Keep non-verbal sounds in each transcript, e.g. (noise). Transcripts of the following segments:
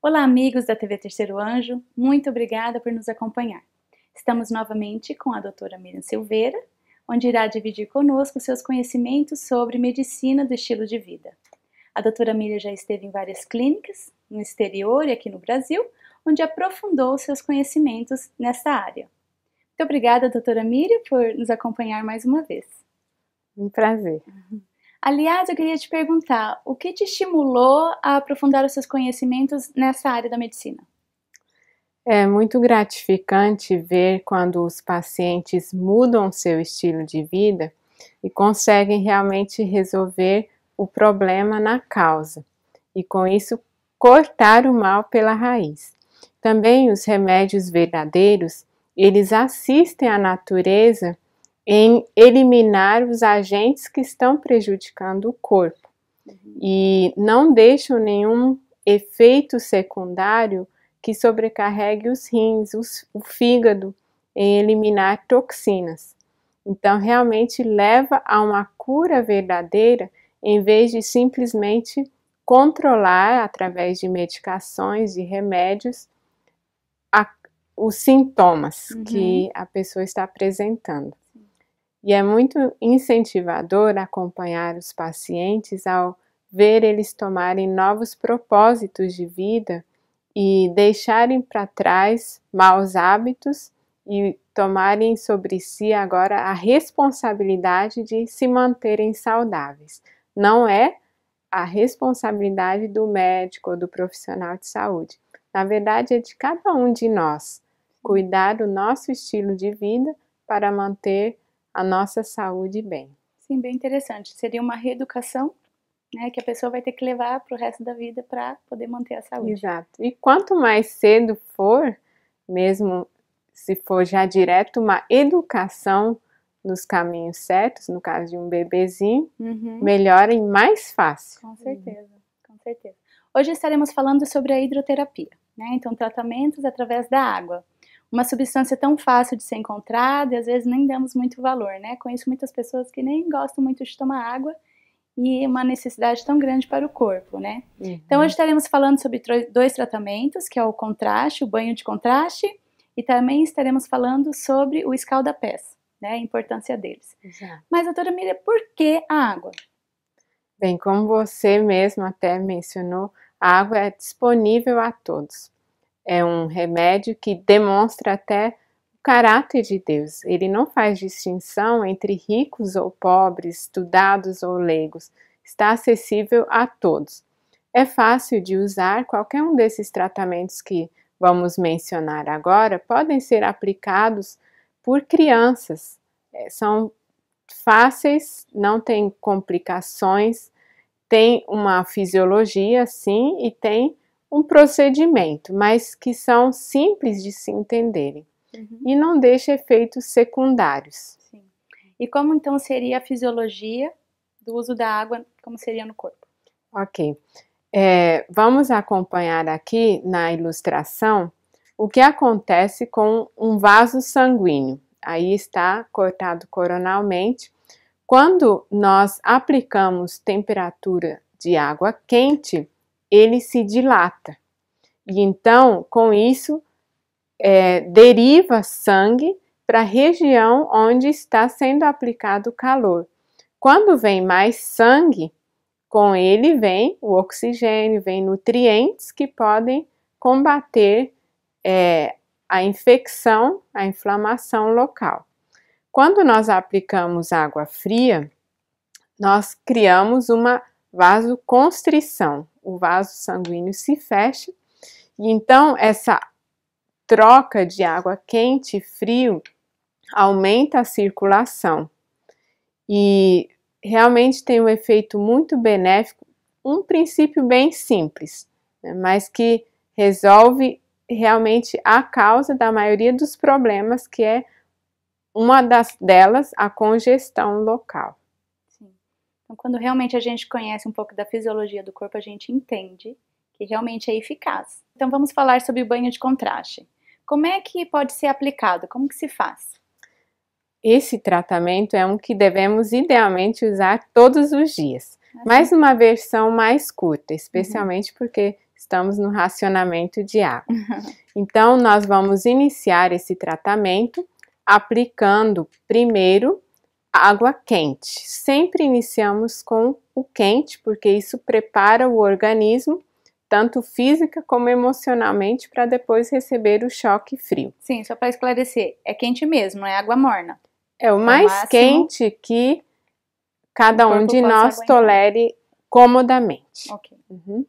Olá, amigos da TV Terceiro Anjo, muito obrigada por nos acompanhar. Estamos novamente com a doutora Miriam Silveira, onde irá dividir conosco seus conhecimentos sobre medicina do estilo de vida. A doutora Miriam já esteve em várias clínicas, no exterior e aqui no Brasil, onde aprofundou seus conhecimentos nessa área. Muito obrigada, doutora Miriam, por nos acompanhar mais uma vez. Um prazer. Uhum. Aliás, eu queria te perguntar, o que te estimulou a aprofundar os seus conhecimentos nessa área da medicina? É muito gratificante ver quando os pacientes mudam seu estilo de vida e conseguem realmente resolver o problema na causa e com isso cortar o mal pela raiz. Também os remédios verdadeiros, eles assistem à natureza em eliminar os agentes que estão prejudicando o corpo uhum. e não deixam nenhum efeito secundário que sobrecarregue os rins, os, o fígado em eliminar toxinas. Então, realmente leva a uma cura verdadeira em vez de simplesmente controlar através de medicações, de remédios, a, os sintomas uhum. que a pessoa está apresentando. E é muito incentivador acompanhar os pacientes ao ver eles tomarem novos propósitos de vida e deixarem para trás maus hábitos e tomarem sobre si agora a responsabilidade de se manterem saudáveis. Não é a responsabilidade do médico ou do profissional de saúde. Na verdade, é de cada um de nós cuidar do nosso estilo de vida para manter a nossa saúde bem. Sim, bem interessante. Seria uma reeducação né, que a pessoa vai ter que levar para o resto da vida para poder manter a saúde. Exato. E quanto mais cedo for, mesmo se for já direto uma educação nos caminhos certos, no caso de um bebezinho, uhum. melhora e mais fácil. Com certeza, uhum. com certeza. Hoje estaremos falando sobre a hidroterapia, né? Então, tratamentos através da água uma substância tão fácil de ser encontrada e às vezes nem damos muito valor, né? Conheço muitas pessoas que nem gostam muito de tomar água e uma necessidade tão grande para o corpo, né? Uhum. Então hoje estaremos falando sobre dois tratamentos, que é o contraste, o banho de contraste, e também estaremos falando sobre o escaldapés, né? A importância deles. Exato. Mas, doutora Miriam, por que a água? Bem, como você mesmo até mencionou, a água é disponível a todos é um remédio que demonstra até o caráter de Deus. Ele não faz distinção entre ricos ou pobres, estudados ou leigos. Está acessível a todos. É fácil de usar, qualquer um desses tratamentos que vamos mencionar agora podem ser aplicados por crianças. É, são fáceis, não tem complicações, tem uma fisiologia sim e tem um procedimento, mas que são simples de se entenderem uhum. e não deixa efeitos secundários. Sim. E como então seria a fisiologia do uso da água, como seria no corpo? Ok. É, vamos acompanhar aqui na ilustração o que acontece com um vaso sanguíneo. Aí está cortado coronalmente. Quando nós aplicamos temperatura de água quente, ele se dilata. E então, com isso, é, deriva sangue para a região onde está sendo aplicado o calor. Quando vem mais sangue, com ele vem o oxigênio, vem nutrientes que podem combater é, a infecção, a inflamação local. Quando nós aplicamos água fria, nós criamos uma vasoconstrição. O vaso sanguíneo se fecha e então essa troca de água quente e frio aumenta a circulação e realmente tem um efeito muito benéfico. Um princípio bem simples, né, mas que resolve realmente a causa da maioria dos problemas, que é uma das delas a congestão local. Então, quando realmente a gente conhece um pouco da fisiologia do corpo, a gente entende que realmente é eficaz. Então, vamos falar sobre o banho de contraste. Como é que pode ser aplicado? Como que se faz? Esse tratamento é um que devemos idealmente usar todos os dias, ah, mas numa versão mais curta, especialmente uhum. porque estamos no racionamento de água. (laughs) Uhum. Então, nós vamos iniciar esse tratamento aplicando primeiro água quente. Sempre iniciamos com o quente, porque isso prepara o organismo tanto física como emocionalmente, para depois receber o choque frio. Sim, só para esclarecer, é quente mesmo, não é água morna. É o é mais quente que cada um de nós aguentar. tolere comodamente. Okay. Uhum.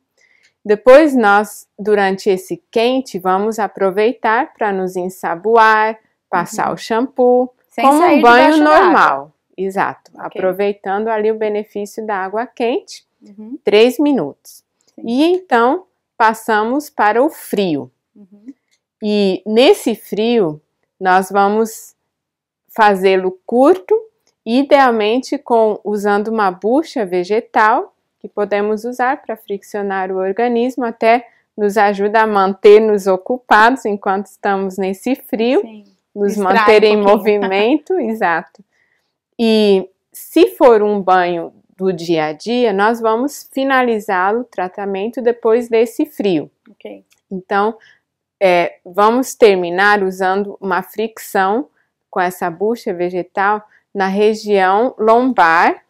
Depois nós, durante esse quente, vamos aproveitar para nos ensaboar, passar uhum. o shampoo, sem como um banho normal. Exato. Okay. Aproveitando ali o benefício da água quente, uhum. três minutos. Sim. E então passamos para o frio. Uhum. E nesse frio, nós vamos fazê-lo curto, idealmente com usando uma bucha vegetal que podemos usar para friccionar o organismo, até nos ajuda a manter-nos ocupados enquanto estamos nesse frio. Sim nos Distrai manterem um em movimento, (laughs) exato. E se for um banho do dia a dia, nós vamos finalizar o tratamento depois desse frio. Okay. Então, é, vamos terminar usando uma fricção com essa bucha vegetal na região lombar,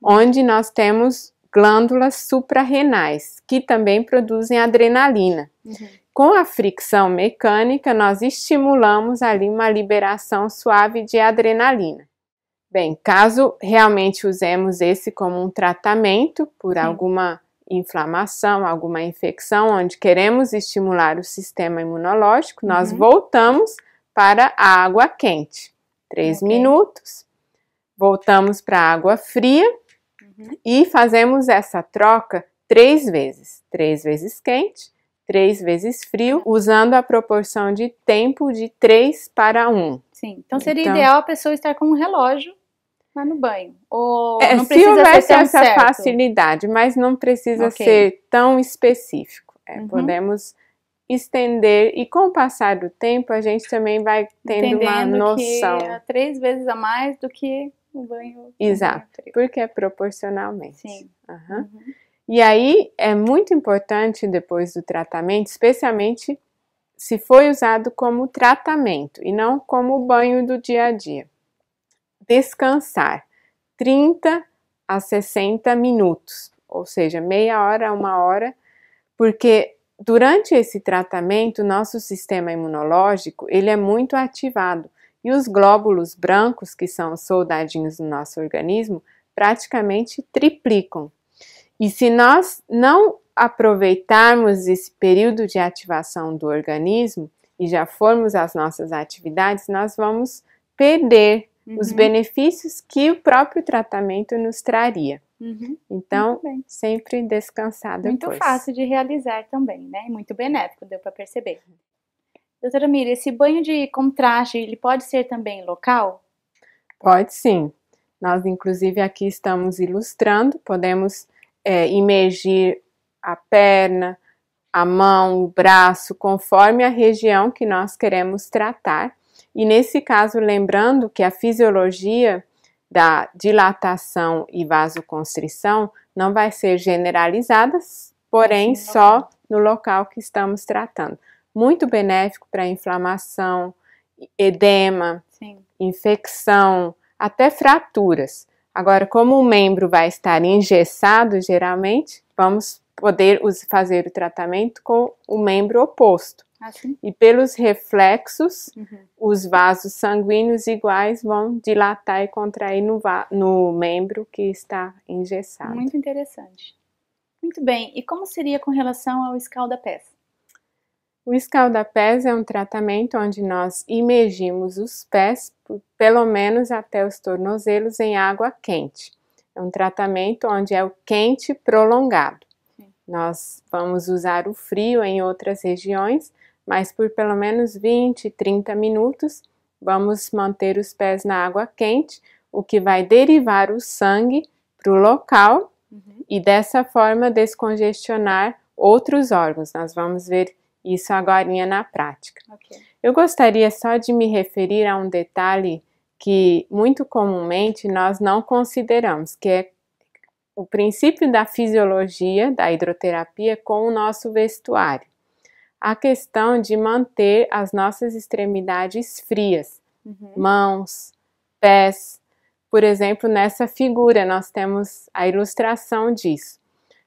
onde nós temos glândulas suprarrenais, que também produzem adrenalina. Uhum. Com a fricção mecânica, nós estimulamos ali uma liberação suave de adrenalina. Bem, caso realmente usemos esse como um tratamento por alguma inflamação, alguma infecção, onde queremos estimular o sistema imunológico, nós uhum. voltamos para a água quente. Três okay. minutos. Voltamos para a água fria uhum. e fazemos essa troca três vezes. Três vezes quente, 3 vezes frio, usando a proporção de tempo de 3 para 1. Sim, então, então seria então, ideal a pessoa estar com um relógio lá no banho. Ou é, não precisa se houvesse ser essa certo. facilidade, mas não precisa okay. ser tão específico. É, uhum. Podemos estender e com o passar do tempo a gente também vai tendo Entendendo uma noção. Que é três vezes a mais do que o banho. É Exato, porque é proporcionalmente. Sim. Uhum. Uhum. E aí é muito importante depois do tratamento, especialmente se foi usado como tratamento e não como banho do dia a dia. Descansar 30 a 60 minutos, ou seja, meia hora a uma hora, porque durante esse tratamento nosso sistema imunológico ele é muito ativado e os glóbulos brancos que são soldadinhos do nosso organismo praticamente triplicam e se nós não aproveitarmos esse período de ativação do organismo e já formos às nossas atividades, nós vamos perder uhum. os benefícios que o próprio tratamento nos traria. Uhum. Então, sempre descansar depois. Muito fácil de realizar também, né? Muito benéfico, deu para perceber. Doutora Mira, esse banho de contraste, ele pode ser também local? Pode sim. Nós, inclusive, aqui estamos ilustrando, podemos é, imergir a perna, a mão, o braço, conforme a região que nós queremos tratar. E nesse caso, lembrando que a fisiologia da dilatação e vasoconstrição não vai ser generalizada, porém só no local que estamos tratando. Muito benéfico para inflamação, edema, Sim. infecção, até fraturas. Agora, como o membro vai estar engessado, geralmente, vamos poder fazer o tratamento com o membro oposto. Assim. E pelos reflexos, uhum. os vasos sanguíneos iguais vão dilatar e contrair no, no membro que está engessado. Muito interessante. Muito bem. E como seria com relação ao escalda peça? O escaldapés é um tratamento onde nós imergimos os pés, pelo menos até os tornozelos, em água quente. É um tratamento onde é o quente prolongado. Nós vamos usar o frio em outras regiões, mas por pelo menos 20, 30 minutos vamos manter os pés na água quente, o que vai derivar o sangue para o local uhum. e dessa forma descongestionar outros órgãos. Nós vamos ver isso agora na prática. Okay. Eu gostaria só de me referir a um detalhe que muito comumente nós não consideramos, que é o princípio da fisiologia da hidroterapia com o nosso vestuário. A questão de manter as nossas extremidades frias, uhum. mãos, pés. Por exemplo, nessa figura nós temos a ilustração disso.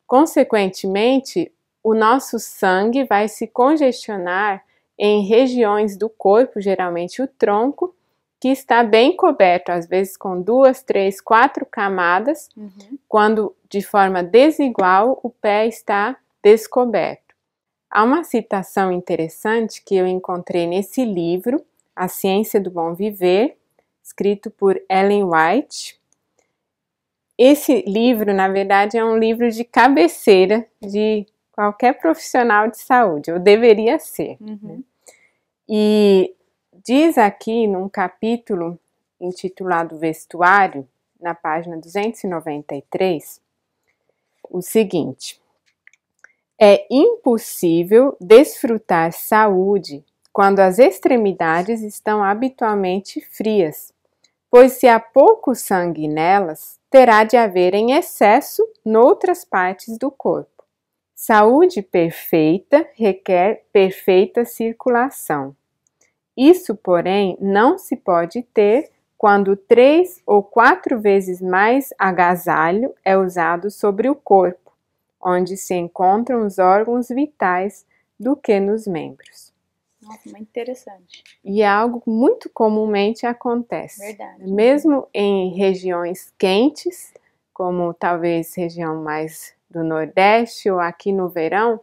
Consequentemente, o nosso sangue vai se congestionar em regiões do corpo, geralmente o tronco, que está bem coberto, às vezes com duas, três, quatro camadas, uhum. quando de forma desigual o pé está descoberto. Há uma citação interessante que eu encontrei nesse livro, A Ciência do Bom Viver, escrito por Ellen White. Esse livro, na verdade, é um livro de cabeceira de qualquer profissional de saúde, ou deveria ser. Né? Uhum. E diz aqui num capítulo intitulado Vestuário, na página 293, o seguinte: É impossível desfrutar saúde quando as extremidades estão habitualmente frias, pois se há pouco sangue nelas, terá de haver em excesso noutras partes do corpo. Saúde perfeita requer perfeita circulação. Isso, porém, não se pode ter quando três ou quatro vezes mais agasalho é usado sobre o corpo, onde se encontram os órgãos vitais, do que nos membros. Nossa, muito interessante. E é algo muito comumente acontece. Verdade. Mesmo em regiões quentes, como talvez região mais do Nordeste ou aqui no verão,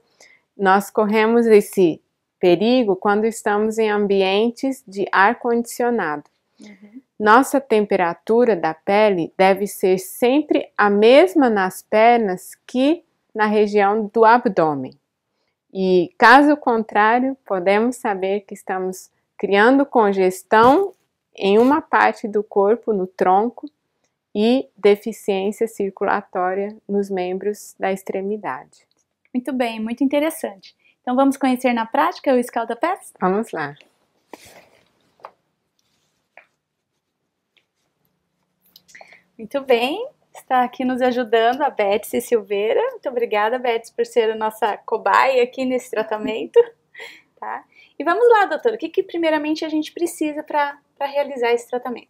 nós corremos esse perigo quando estamos em ambientes de ar condicionado. Uhum. Nossa temperatura da pele deve ser sempre a mesma nas pernas que na região do abdômen. E caso contrário, podemos saber que estamos criando congestão em uma parte do corpo, no tronco, e deficiência circulatória nos membros da extremidade. Muito bem, muito interessante. Então vamos conhecer na prática o escaldapés? Vamos lá. Muito bem, está aqui nos ajudando a Betsy Silveira. Muito obrigada, Betsy, por ser a nossa cobaia aqui nesse tratamento. (laughs) Tá? E vamos lá, doutora, o que, que primeiramente a gente precisa para realizar esse tratamento?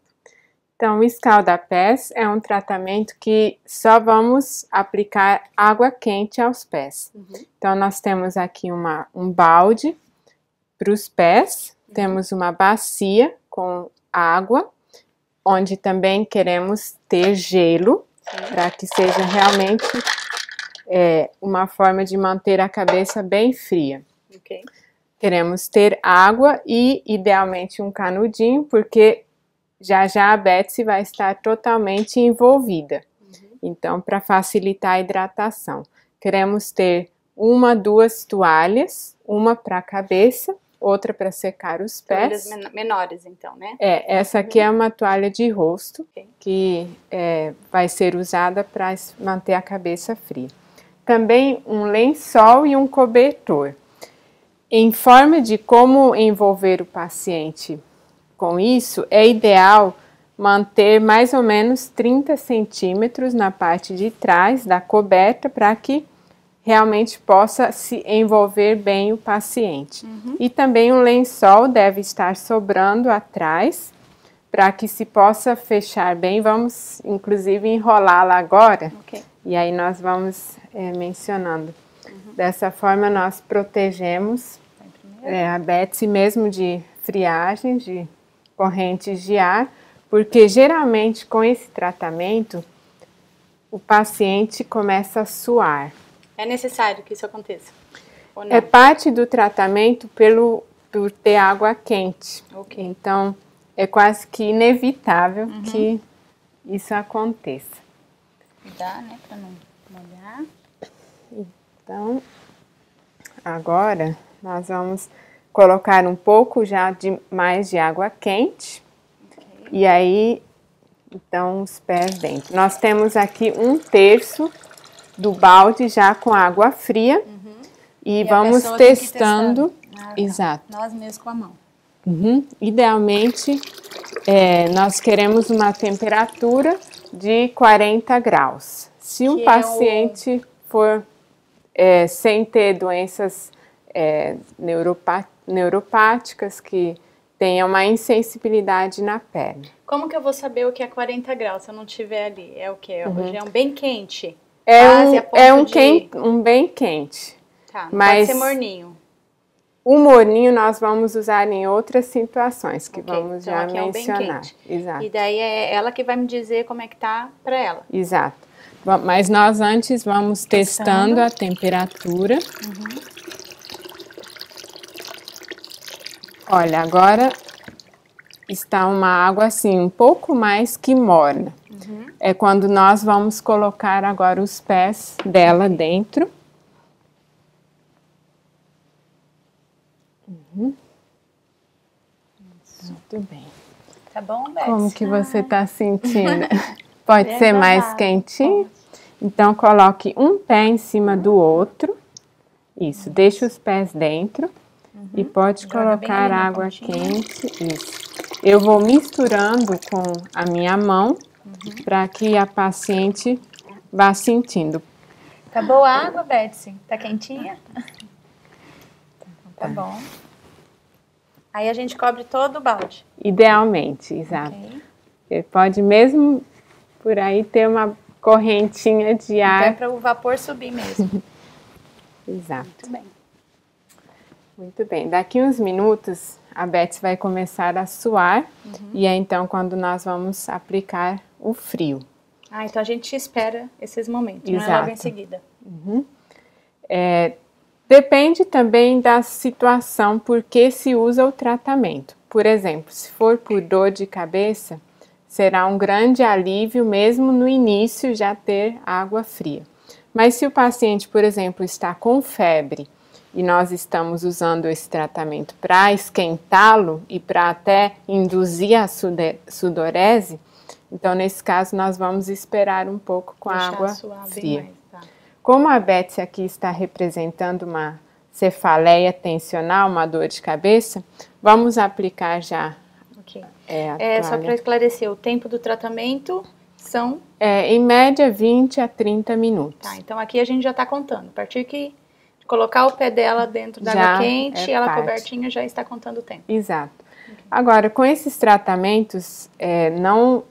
Então, o escalda-pés é um tratamento que só vamos aplicar água quente aos pés. Uhum. Então, nós temos aqui uma, um balde para os pés, uhum. temos uma bacia com água, onde também queremos ter gelo, para que seja realmente é, uma forma de manter a cabeça bem fria. Okay. Queremos ter água e, idealmente, um canudinho, porque já já a Betsy vai estar totalmente envolvida. Uhum. Então, para facilitar a hidratação, queremos ter uma, duas toalhas, uma para a cabeça, outra para secar os pés. Toalhas menores, então, né? É, essa aqui uhum. é uma toalha de rosto okay. que é, vai ser usada para manter a cabeça fria. Também um lençol e um cobertor. Em forma de como envolver o paciente com isso, é ideal manter mais ou menos 30 centímetros na parte de trás da coberta para que realmente possa se envolver bem o paciente. Uhum. E também o lençol deve estar sobrando atrás para que se possa fechar bem. Vamos, inclusive, enrolá-la agora. Okay. E aí nós vamos é, mencionando. Uhum. Dessa forma, nós protegemos é, a Betsy mesmo de friagem, de correntes de ar, porque geralmente com esse tratamento o paciente começa a suar. É necessário que isso aconteça? É parte do tratamento pelo por ter água quente. Ok. Então é quase que inevitável uhum. que isso aconteça. né, para não molhar. Então agora nós vamos colocar um pouco já de mais de água quente. Okay. E aí, então, os pés dentro. Nós temos aqui um terço do balde já com água fria. Uhum. E, e, vamos testando. Ah, tá. Exato. Nós mesmos com a mão. Uhum. Idealmente, é, nós queremos uma temperatura de 40 graus. Se um que paciente é o... for é, sem ter doenças é, neuropáticas que tenham uma insensibilidade na pele. Como que eu vou saber o que é 40 graus se eu não tiver ali? É o que? É Um uhum. bem quente? É um, é um, de... quente, um bem quente. Tá, mas pode ser morninho. O morninho nós vamos usar em outras situações que okay, vamos então já aqui mencionar. É um Exato. E daí é ela que vai me dizer como é que tá para ela. Exato. Mas nós antes vamos testando, testando a temperatura. Uhum. Olha, agora está uma água assim, um pouco mais que morna. Uhum. É quando nós vamos colocar agora os pés dela dentro. Uhum. Muito bem. Tá bom, Beth? Como que você está ah. sentindo? (laughs) Pode ser mais quentinho? Então, coloque um pé em cima do outro. Isso, deixe os pés dentro. Uhum. E pode colocar água quente. Isso. Eu vou misturando com a minha mão uhum. para que a paciente vá sentindo. Tá boa a água, Betsy? Tá quentinha? Tá bom. Aí a gente cobre todo o balde. Idealmente, exato. Okay. Ele pode mesmo por aí ter uma correntinha de ar. É para o vapor subir mesmo. (laughs) exato. Muito bem. Muito bem, daqui uns minutos a Beth vai começar a suar uhum. e é então quando nós vamos aplicar o frio. Ah, então a gente espera esses momentos, Exato. não é logo em seguida. Uhum. É, depende também da situação porque se usa o tratamento. Por exemplo, se for por dor de cabeça, será um grande alívio mesmo no início já ter água fria. Mas se o paciente, por exemplo, está com febre, e nós estamos usando esse tratamento para esquentá-lo e para até induzir a sudorese, então nesse caso nós vamos esperar um pouco com Deixar a água fria. Mais, tá. Como a Betsy aqui está representando uma cefaleia tensional, uma dor de cabeça, vamos aplicar já. Okay. É, é só para esclarecer, o tempo do tratamento são? É, em média, 20 a 30 minutos. Tá, então aqui a gente já está contando. A partir que colocar o pé dela dentro da água é quente, é ela parte. cobertinha já está contando o tempo. Exato. Agora, com esses tratamentos, é, não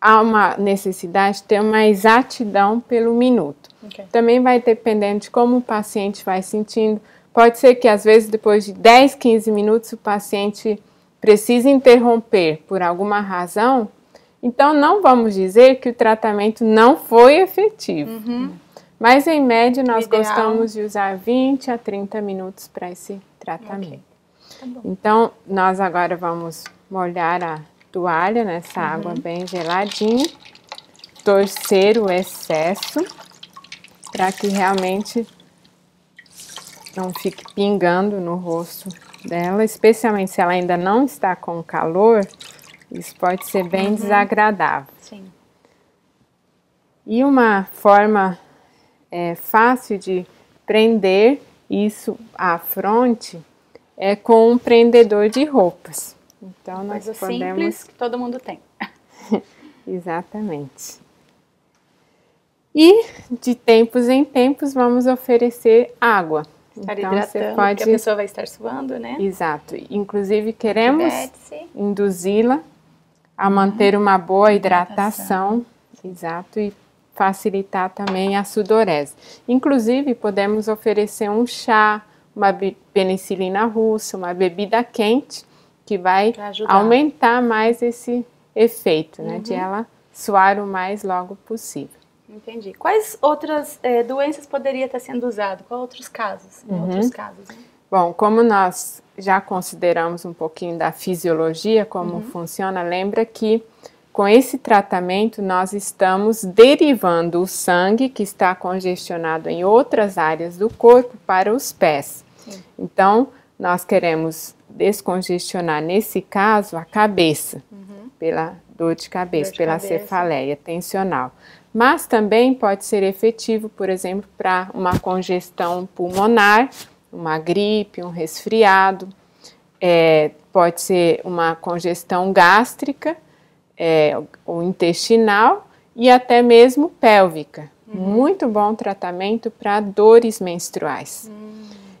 há uma necessidade de ter uma exatidão pelo minuto. Okay. Também vai dependendo de como o paciente vai sentindo. Pode ser que às vezes depois de 10, 15 minutos o paciente precise interromper por alguma razão. Então não vamos dizer que o tratamento não foi efetivo. Uhum. Mas, em média, nós Ideal. gostamos de usar 20 a 30 minutos para esse tratamento. Okay. Tá então, nós agora vamos molhar a toalha nessa uhum. água bem geladinha, torcer o excesso para que realmente não fique pingando no rosto dela, especialmente se ela ainda não está com calor, isso pode ser bem uhum. desagradável. Sim. E uma forma é, fácil de prender isso à fronte é com um prendedor de roupas. Então nós Coisa podemos simples que todo mundo tem. (laughs) Exatamente. E de tempos em tempos vamos oferecer água. Estar então você pode a pessoa vai estar suando, né? Exato. Inclusive queremos induzi-la a manter uma boa hidratação. hidratação. Exato, e facilitar também a sudorese. Inclusive, podemos oferecer um chá, uma penicilina russa, uma bebida quente, que vai aumentar mais esse efeito, né, uhum. de ela suar o mais logo possível. Entendi. Quais outras eh, doenças poderia estar sendo usado? Quais outros casos? Uhum. Outros casos né? Bom, como nós já consideramos um pouquinho da fisiologia, como uhum. funciona, lembra que com esse tratamento, nós estamos derivando o sangue que está congestionado em outras áreas do corpo para os pés. Sim. Então, nós queremos descongestionar, nesse caso, a cabeça, uhum. pela dor de cabeça, dor de pela cabeça. cefaleia tensional. Mas também pode ser efetivo, por exemplo, para uma congestão pulmonar, uma gripe, um resfriado. É, pode ser uma congestão gástrica é, o intestinal e até mesmo pélvica. Uhum. Muito bom tratamento para dores menstruais. Uhum.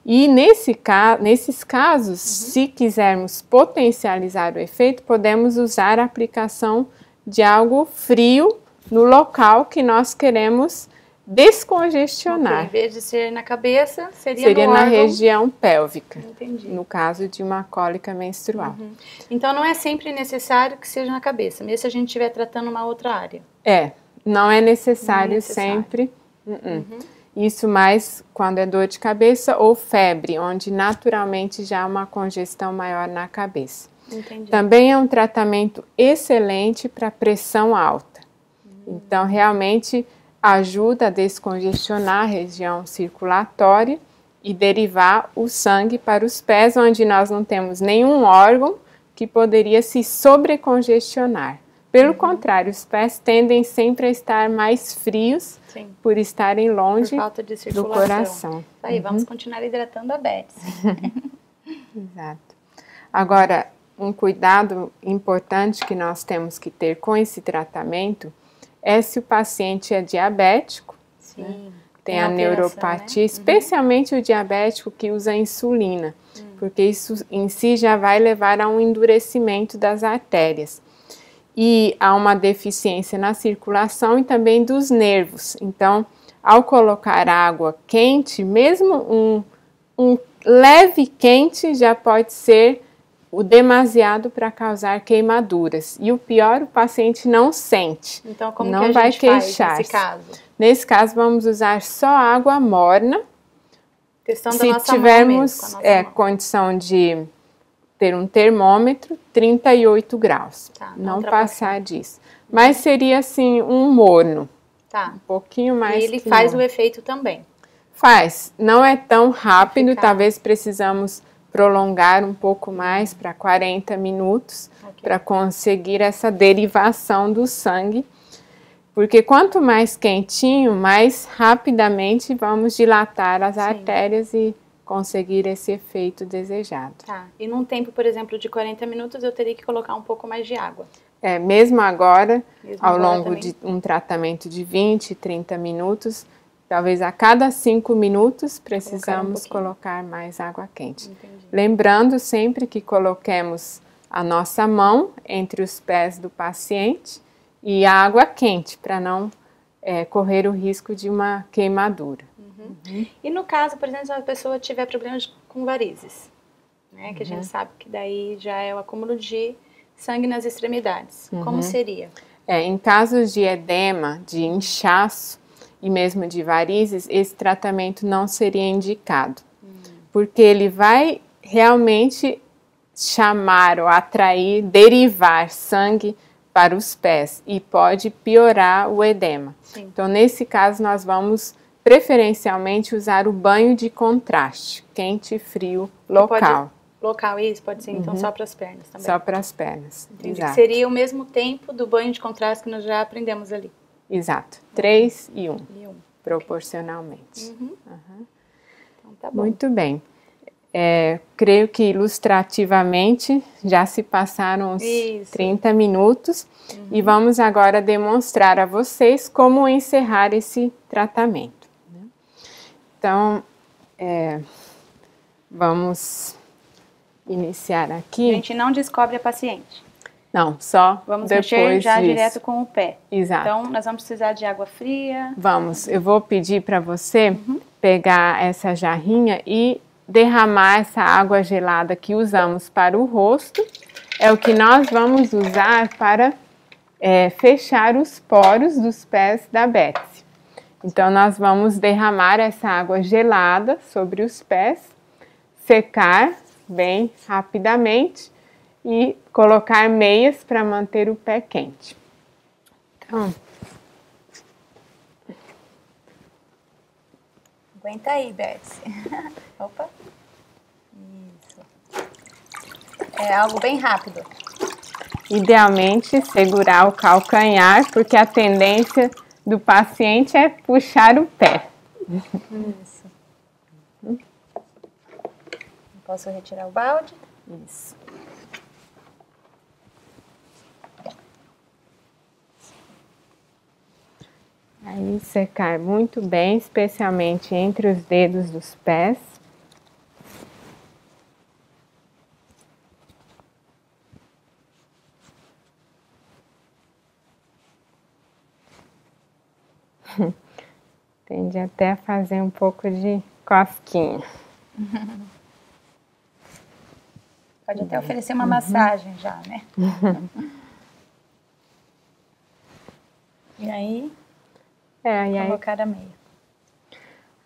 E nesse, nesses casos, uhum. se quisermos potencializar o efeito, podemos usar a aplicação de algo frio no local que nós queremos descongestionar. Okay. Em vez de ser na cabeça, seria, seria na órgão... região pélvica. Entendi. No caso de uma cólica menstrual. Uhum. Então não é sempre necessário que seja na cabeça, mesmo se a gente estiver tratando uma outra área. É, não é necessário, não é necessário. sempre. Uh-uh. Uhum. Isso mais quando é dor de cabeça ou febre, onde naturalmente já há uma congestão maior na cabeça. Entendi. Também é um tratamento excelente para pressão alta. Uhum. Então, realmente, ajuda a descongestionar a região circulatória e derivar o sangue para os pés, onde nós não temos nenhum órgão que poderia se sobrecongestionar. Pelo uhum. contrário, os pés tendem sempre a estar mais frios Sim. por estarem longe por do coração. Tá aí, uhum. vamos continuar hidratando a Betis. (laughs) Exato. Agora, um cuidado importante que nós temos que ter com esse tratamento é se o paciente é diabético. Sim. Né? Tem, a né? neuropatia, né? especialmente uhum. o diabético que usa insulina, uhum. porque isso em si já vai levar a um endurecimento das artérias. E há uma deficiência na circulação e também dos nervos. Então, ao colocar água quente, mesmo um, um leve quente já pode ser o demasiado para causar queimaduras. E o pior, o paciente não sente. Então, como não que a vai gente queixar nesse caso? Nesse caso, vamos usar só água morna. Questão Se tivermos mesmo, é, mão. condição de ter um termômetro, 38 graus. Tá, não, não passar disso. Mas seria assim um morno. Tá. Um pouquinho mais. E ele faz morno. o efeito também. Faz. Não é tão rápido, talvez precisamos prolongar um pouco mais para 40 minutos okay. para conseguir essa derivação do sangue. Porque quanto mais quentinho, mais rapidamente vamos dilatar as Sim. artérias e conseguir esse efeito desejado. Tá. E num tempo, por exemplo, de 40 minutos, eu teria que colocar um pouco mais de água. É, mesmo agora, mesmo ao agora longo também. de um tratamento de 20, 30 minutos, Talvez a cada cinco minutos precisamos colocar, um colocar mais água quente. Entendi. Lembrando sempre que coloquemos a nossa mão entre os pés do paciente e a água quente, para não é, correr o risco de uma queimadura. Uhum. uhum. E no caso, por exemplo, se a pessoa tiver problemas com varizes, né, que uhum. a gente uhum. sabe que daí já é o acúmulo de sangue nas extremidades, como uhum. seria? É, em casos de edema, de inchaço, e mesmo de varizes, esse tratamento não seria indicado. Hum. Porque ele vai realmente chamar ou atrair, derivar sangue para os pés e pode piorar o edema. Sim. Então, nesse caso, nós vamos preferencialmente usar o banho de contraste, quente e frio local. Pode, local, isso pode ser então uhum. só para as pernas também. Só para as pernas. Entendi. Exato. Que seria o mesmo tempo do banho de contraste que nós já aprendemos ali. Exato, 3 e 1. Um, e um. Proporcionalmente. Uhum. Uhum. Então, tá Muito bem. É, creio que ilustrativamente já se passaram os Isso. 30 minutos uhum. e vamos agora demonstrar a vocês como encerrar esse tratamento. Né? Então, é, vamos iniciar aqui. A gente não descobre a paciente. Não, só vamos depois mexer já disso. direto com o pé. Exato. Então nós vamos precisar de água fria. Vamos, eu vou pedir para você uhum. pegar essa jarrinha e derramar essa água gelada que usamos para o rosto. É o que nós vamos usar para é, fechar os poros dos pés da Betsy. Então nós vamos derramar essa água gelada sobre os pés, secar bem rapidamente e colocar meias para manter o pé quente. Então, aguenta aí, Betsy. (laughs) Opa. Isso. É algo bem rápido. Idealmente segurar o calcanhar, porque a tendência do paciente é puxar o pé. Isso. Posso retirar o balde? Isso. Aí secar muito bem, especialmente entre os dedos dos pés. (laughs) Tende até a fazer um pouco de cosquinha. (laughs) Pode até uhum. oferecer uma uhum. massagem já, né? (laughs) e aí, é, e aí... Colocar a meia.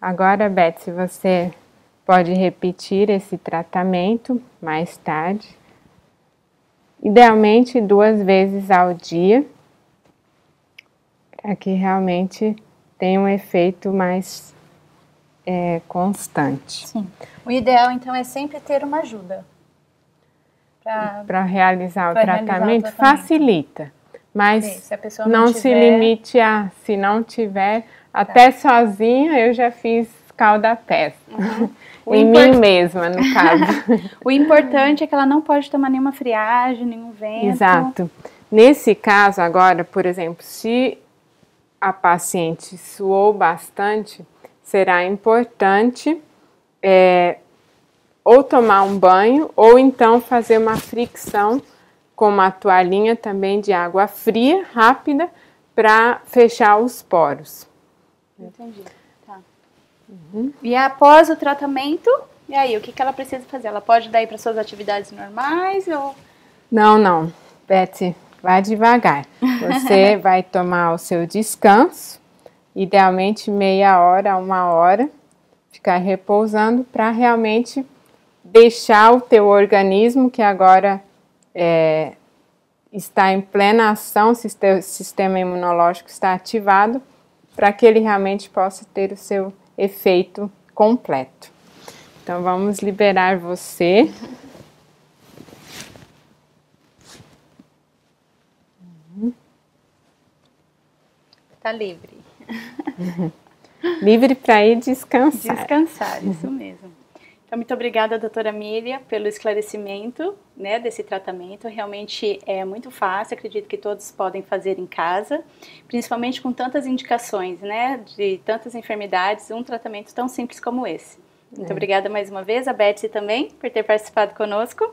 Agora, Beth, se você pode repetir esse tratamento mais tarde. Idealmente duas vezes ao dia, para que realmente tenha um efeito mais é, constante. Sim. O ideal então é sempre ter uma ajuda. Para realizar, realizar o tratamento facilita. Mas Sim, se não, não tiver... se limite a, se não tiver, tá. até sozinha eu já fiz calda testa. Uhum. (laughs) em import... mim mesma, no (laughs) caso. o importante é que ela não pode tomar nenhuma friagem, nenhum vento. Exato. Nesse caso agora, por exemplo, se a paciente suou bastante, será importante é, ou tomar um banho ou então fazer uma fricção com uma toalhinha também de água fria, rápida, para fechar os poros. Entendi. Tá. Uhum. E após o tratamento, e aí, o que, que ela precisa fazer? Ela pode dar para suas atividades normais ou. Não, não. Betsy, vai devagar. Você (laughs) vai tomar o seu descanso, idealmente meia hora, uma hora, ficar repousando para realmente deixar o teu organismo que agora é, está em plena ação, o sistema imunológico está ativado, para que ele realmente possa ter o seu efeito completo. Então vamos liberar você. Está livre. livre para ir descansar. Descansar, isso mesmo. Então, muito obrigada, doutora Miriam, pelo esclarecimento né, desse tratamento. Realmente é muito fácil, acredito que todos podem fazer em casa, principalmente com tantas indicações, né, de tantas enfermidades, um tratamento tão simples como esse. Muito é. obrigada mais uma vez, a Betsy também, por ter participado conosco.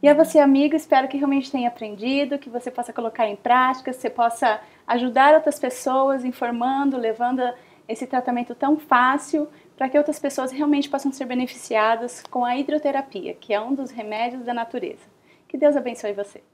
E a você, amigo, espero que realmente tenha aprendido, que você possa colocar em prática, que você possa ajudar outras pessoas, informando, levando esse tratamento tão fácil para que outras pessoas realmente possam ser beneficiadas com a hidroterapia, que é um dos remédios da natureza. Que Deus abençoe você.